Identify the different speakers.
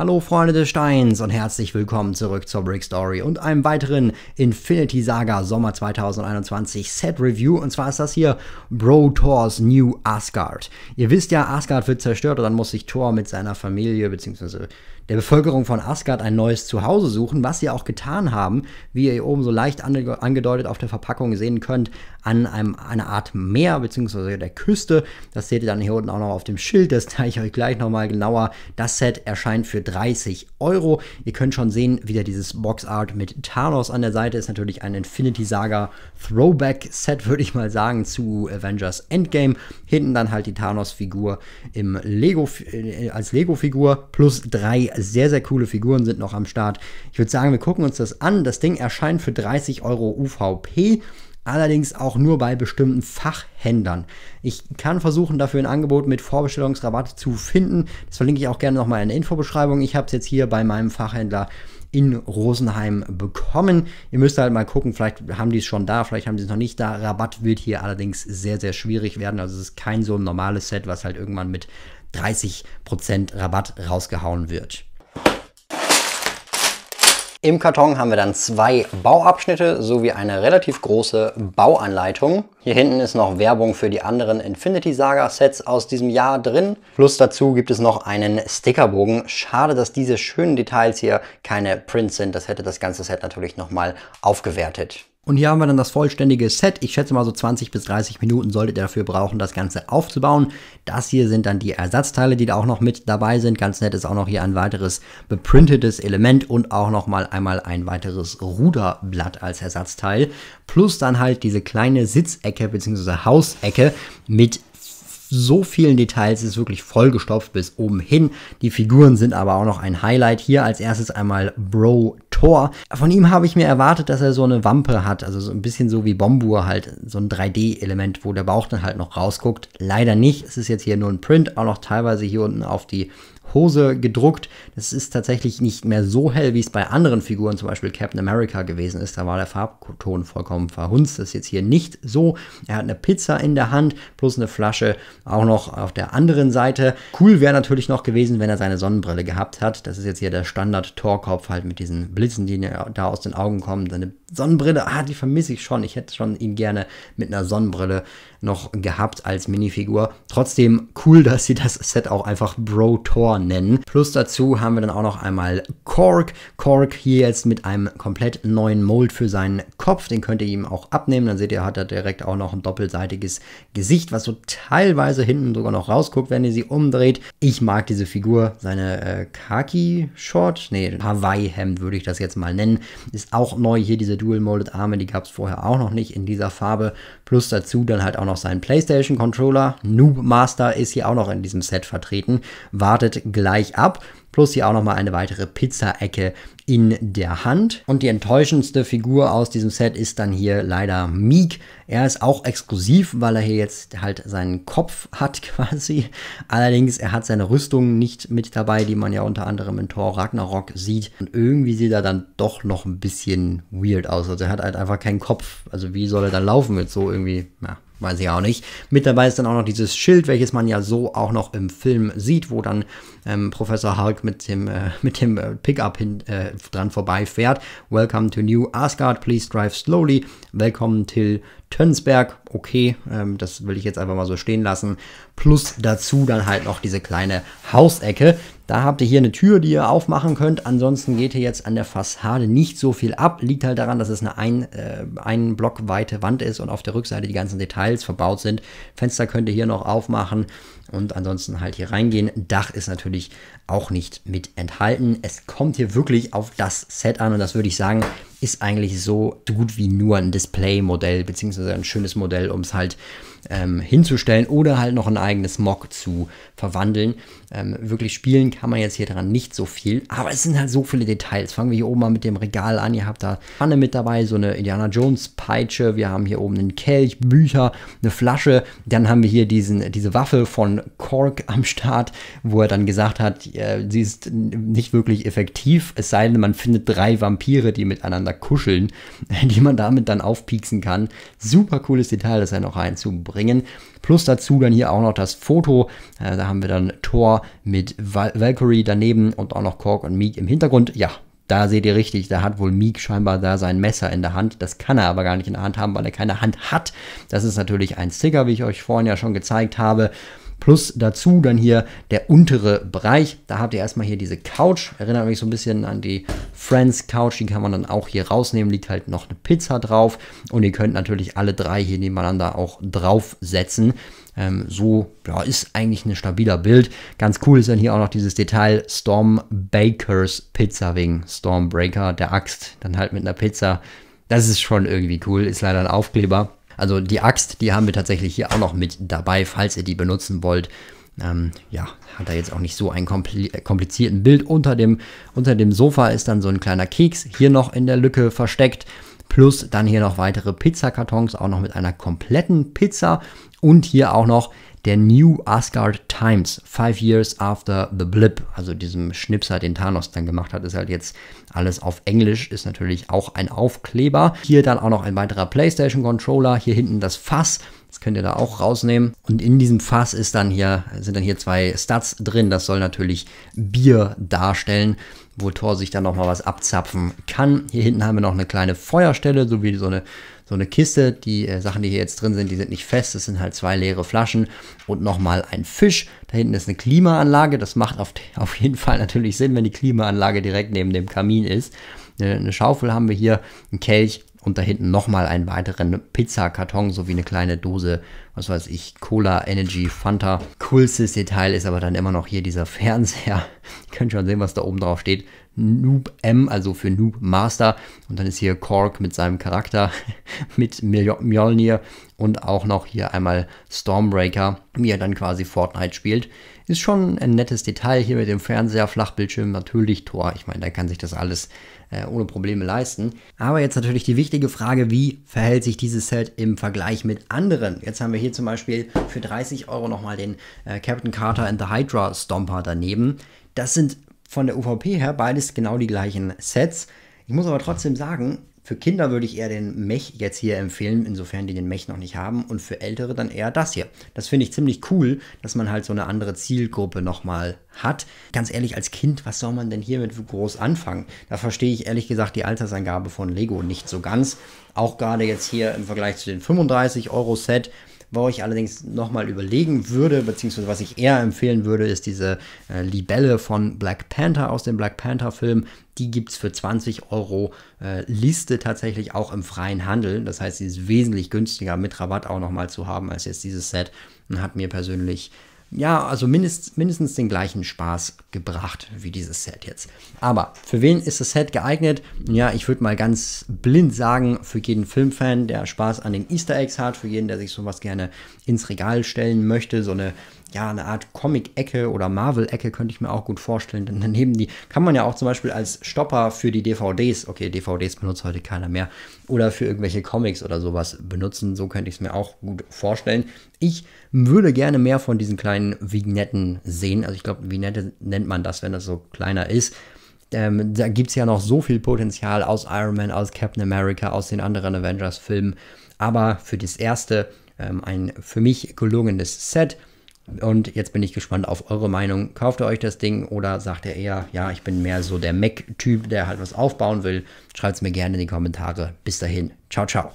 Speaker 1: Hallo Freunde des Steins und herzlich willkommen zurück zur Brick Story und einem weiteren Infinity Saga Sommer 2021 Set Review und zwar ist das hier Bro Thors New Asgard. Ihr wisst ja, Asgard wird zerstört und dann muss sich Thor mit seiner Familie bzw. der Bevölkerung von Asgard ein neues Zuhause suchen, was sie auch getan haben, wie ihr hier oben so leicht angedeutet auf der Verpackung sehen könnt, an einem, einer Art Meer bzw. der Küste. Das seht ihr dann hier unten auch noch auf dem Schild, das zeige ich euch gleich nochmal genauer. Das Set erscheint für 30 Euro. Ihr könnt schon sehen, wieder dieses Boxart mit Thanos an der Seite ist natürlich ein Infinity Saga Throwback Set, würde ich mal sagen, zu Avengers Endgame. Hinten dann halt die Thanos-Figur im Lego, äh, als Lego-Figur plus drei sehr, sehr coole Figuren sind noch am Start. Ich würde sagen, wir gucken uns das an. Das Ding erscheint für 30 Euro UVP. Allerdings auch nur bei bestimmten Fachhändlern. Ich kann versuchen, dafür ein Angebot mit Vorbestellungsrabatt zu finden. Das verlinke ich auch gerne nochmal in der Infobeschreibung. Ich habe es jetzt hier bei meinem Fachhändler in Rosenheim bekommen. Ihr müsst halt mal gucken, vielleicht haben die es schon da, vielleicht haben die es noch nicht da. Rabatt wird hier allerdings sehr, sehr schwierig werden. Also es ist kein so normales Set, was halt irgendwann mit 30% Rabatt rausgehauen wird. Im Karton haben wir dann zwei Bauabschnitte sowie eine relativ große Bauanleitung. Hier hinten ist noch Werbung für die anderen Infinity Saga Sets aus diesem Jahr drin. Plus dazu gibt es noch einen Stickerbogen. Schade, dass diese schönen Details hier keine Prints sind. Das hätte das ganze Set natürlich nochmal aufgewertet. Und hier haben wir dann das vollständige Set. Ich schätze mal so 20 bis 30 Minuten solltet ihr dafür brauchen, das Ganze aufzubauen. Das hier sind dann die Ersatzteile, die da auch noch mit dabei sind. Ganz nett ist auch noch hier ein weiteres beprintetes Element und auch nochmal einmal ein weiteres Ruderblatt als Ersatzteil. Plus dann halt diese kleine Sitzecke bzw. Hausecke mit so vielen Details, ist wirklich vollgestopft bis oben hin. Die Figuren sind aber auch noch ein Highlight. Hier als erstes einmal Bro Tor. Von ihm habe ich mir erwartet, dass er so eine Wampe hat, also so ein bisschen so wie Bombur halt, so ein 3D-Element, wo der Bauch dann halt noch rausguckt. Leider nicht, es ist jetzt hier nur ein Print, auch noch teilweise hier unten auf die Hose gedruckt. Das ist tatsächlich nicht mehr so hell, wie es bei anderen Figuren, zum Beispiel Captain America gewesen ist. Da war der Farbton vollkommen verhunzt. Das ist jetzt hier nicht so. Er hat eine Pizza in der Hand plus eine Flasche auch noch auf der anderen Seite. Cool wäre natürlich noch gewesen, wenn er seine Sonnenbrille gehabt hat. Das ist jetzt hier der Standard-Torkopf halt mit diesen Blitzen, die da aus den Augen kommen. Seine Sonnenbrille, ah, die vermisse ich schon. Ich hätte schon ihn gerne mit einer Sonnenbrille noch gehabt als Minifigur. Trotzdem cool, dass sie das Set auch einfach Bro Tor nennen. Plus dazu haben wir dann auch noch einmal Kork. Kork hier jetzt mit einem komplett neuen Mold für seinen Kopf. Den könnt ihr ihm auch abnehmen. Dann seht ihr, hat er direkt auch noch ein doppelseitiges Gesicht, was so teilweise hinten sogar noch rausguckt, wenn ihr sie umdreht. Ich mag diese Figur. Seine äh, Khaki-Short, nee, Hawaii-Hemd würde ich das jetzt mal nennen. Ist auch neu hier diese Dual-Molded-Arme. Die gab es vorher auch noch nicht in dieser Farbe. Plus dazu dann halt auch noch noch seinen PlayStation Controller. Noob Master ist hier auch noch in diesem Set vertreten. Wartet gleich ab. Plus hier auch nochmal eine weitere Pizza-Ecke in der Hand. Und die enttäuschendste Figur aus diesem Set ist dann hier leider Meek. Er ist auch exklusiv, weil er hier jetzt halt seinen Kopf hat quasi. Allerdings, er hat seine Rüstung nicht mit dabei, die man ja unter anderem in Thor Ragnarok sieht. Und irgendwie sieht er dann doch noch ein bisschen weird aus. Also er hat halt einfach keinen Kopf. Also wie soll er dann laufen mit so irgendwie, na, weiß ich auch nicht. Mit dabei ist dann auch noch dieses Schild, welches man ja so auch noch im Film sieht, wo dann ähm, Professor Hulk mit dem, äh, mit dem äh, Pickup hin, äh, dran vorbeifährt. Welcome to New Asgard, please drive slowly. Welcome till Tönsberg. Okay, ähm, das will ich jetzt einfach mal so stehen lassen plus dazu dann halt noch diese kleine Hausecke. Da habt ihr hier eine Tür, die ihr aufmachen könnt. Ansonsten geht hier jetzt an der Fassade nicht so viel ab. Liegt halt daran, dass es eine ein, äh, ein Block weite Wand ist und auf der Rückseite die ganzen Details verbaut sind. Fenster könnt ihr hier noch aufmachen und ansonsten halt hier reingehen. Dach ist natürlich auch nicht mit enthalten. Es kommt hier wirklich auf das Set an und das würde ich sagen, ist eigentlich so, gut wie nur ein Display-Modell, beziehungsweise ein schönes Modell, um es halt ähm, hinzustellen oder halt noch ein eigenes Mock zu verwandeln. Ähm, wirklich spielen kann man jetzt hier dran nicht so viel, aber es sind halt so viele Details. Fangen wir hier oben mal mit dem Regal an. Ihr habt da Pfanne mit dabei, so eine Indiana Jones Peitsche. Wir haben hier oben einen Kelch, Bücher, eine Flasche. Dann haben wir hier diesen, diese Waffe von Cork am Start, wo er dann gesagt hat, äh, sie ist nicht wirklich effektiv, es sei denn, man findet drei Vampire, die miteinander miteinander kuscheln, die man damit dann aufpieksen kann. Super cooles Detail, das ja noch reinzubringen. Plus dazu dann hier auch noch das Foto. Äh, da haben wir dann Thor mit Val Valkyrie daneben und auch noch Korg und Meek im Hintergrund. Ja, da seht ihr richtig, da hat wohl Meek scheinbar da sein Messer in der Hand. Das kann er aber gar nicht in der Hand haben, weil er keine Hand hat. Das ist natürlich ein Sticker, wie ich euch vorhin ja schon gezeigt habe. Plus dazu dann hier der untere Bereich. Da habt ihr erstmal hier diese Couch. Erinnert mich so ein bisschen an die Friends Couch. Die kann man dann auch hier rausnehmen. Liegt halt noch eine Pizza drauf. Und ihr könnt natürlich alle drei hier nebeneinander auch draufsetzen. Ähm, so ja, ist eigentlich ein stabiler Bild. Ganz cool ist dann hier auch noch dieses Detail Storm Bakers Pizza wegen Stormbreaker, der Axt. Dann halt mit einer Pizza. Das ist schon irgendwie cool. Ist leider ein Aufkleber. Also die Axt, die haben wir tatsächlich hier auch noch mit dabei, falls ihr die benutzen wollt. Ähm, ja, hat er jetzt auch nicht so einen äh, komplizierten Bild. Unter dem, unter dem Sofa ist dann so ein kleiner Keks hier noch in der Lücke versteckt. Plus dann hier noch weitere Pizzakartons, auch noch mit einer kompletten Pizza. Und hier auch noch der New Asgard Times, Five Years After the Blip, also diesem Schnipsel, den Thanos dann gemacht hat, ist halt jetzt alles auf Englisch, ist natürlich auch ein Aufkleber. Hier dann auch noch ein weiterer PlayStation Controller, hier hinten das Fass das könnt ihr da auch rausnehmen. Und in diesem Fass ist dann hier, sind dann hier zwei Stats drin. Das soll natürlich Bier darstellen, wo Thor sich dann nochmal was abzapfen kann. Hier hinten haben wir noch eine kleine Feuerstelle, sowie so eine, so eine Kiste. Die äh, Sachen, die hier jetzt drin sind, die sind nicht fest. Das sind halt zwei leere Flaschen und nochmal ein Fisch. Da hinten ist eine Klimaanlage. Das macht auf, auf jeden Fall natürlich Sinn, wenn die Klimaanlage direkt neben dem Kamin ist. Eine, Schaufel haben wir hier, ein Kelch und da hinten nochmal einen weiteren Pizzakarton sowie eine kleine Dose, was weiß ich, Cola, Energy, Fanta. Coolstes Detail ist aber dann immer noch hier dieser Fernseher. Ihr könnt schon sehen, was da oben drauf steht. Noob M, also für Noob Master. Und dann ist hier Korg mit seinem Charakter, mit Mjolnir und auch noch hier einmal Stormbreaker, wie er dann quasi Fortnite spielt. Ist schon ein nettes Detail hier mit dem Fernseher, Flachbildschirm, natürlich Tor. Ich meine, da kann sich das alles äh, ohne Probleme leisten. Aber jetzt natürlich die wichtige Frage, wie verhält sich dieses Set im Vergleich mit anderen? Jetzt haben wir hier zum Beispiel für 30 Euro nochmal den äh, Captain Carter and the Hydra Stomper daneben. Das sind von der UVP her beides genau die gleichen Sets. Ich muss aber trotzdem sagen, für Kinder würde ich eher den Mech jetzt hier empfehlen, insofern die den Mech noch nicht haben. Und für Ältere dann eher das hier. Das finde ich ziemlich cool, dass man halt so eine andere Zielgruppe nochmal hat. Ganz ehrlich, als Kind, was soll man denn hiermit groß anfangen? Da verstehe ich ehrlich gesagt die Altersangabe von Lego nicht so ganz. Auch gerade jetzt hier im Vergleich zu den 35 Euro Set wo ich allerdings nochmal überlegen würde, beziehungsweise was ich eher empfehlen würde, ist diese äh, Libelle von Black Panther aus dem Black Panther-Film. Die gibt es für 20 Euro äh, Liste tatsächlich auch im freien Handel. Das heißt, sie ist wesentlich günstiger mit Rabatt auch nochmal zu haben als jetzt dieses Set. Und hat mir persönlich ja, also mindest, mindestens den gleichen Spaß gebracht wie dieses Set jetzt. Aber für wen ist das Set geeignet? Ja, ich würde mal ganz blind sagen, für jeden Filmfan, der Spaß an den Easter Eggs hat, für jeden, der sich sowas gerne ins Regal stellen möchte, so eine ja, eine Art Comic-Ecke oder Marvel-Ecke könnte ich mir auch gut vorstellen. Denn daneben die kann man ja auch zum Beispiel als Stopper für die DVDs, okay, DVDs benutzt heute keiner mehr, oder für irgendwelche Comics oder sowas benutzen. So könnte ich es mir auch gut vorstellen. Ich würde gerne mehr von diesen kleinen Vignetten sehen. Also ich glaube, Vignette nennt man das, wenn das so kleiner ist. Ähm, da gibt es ja noch so viel Potenzial aus Iron Man, aus Captain America, aus den anderen Avengers-Filmen. Aber für das erste ähm, ein für mich gelungenes Set und jetzt bin ich gespannt auf eure Meinung. Kauft ihr euch das Ding oder sagt ihr eher, ja, ich bin mehr so der Mac-Typ, der halt was aufbauen will? Schreibt es mir gerne in die Kommentare. Bis dahin. Ciao, ciao.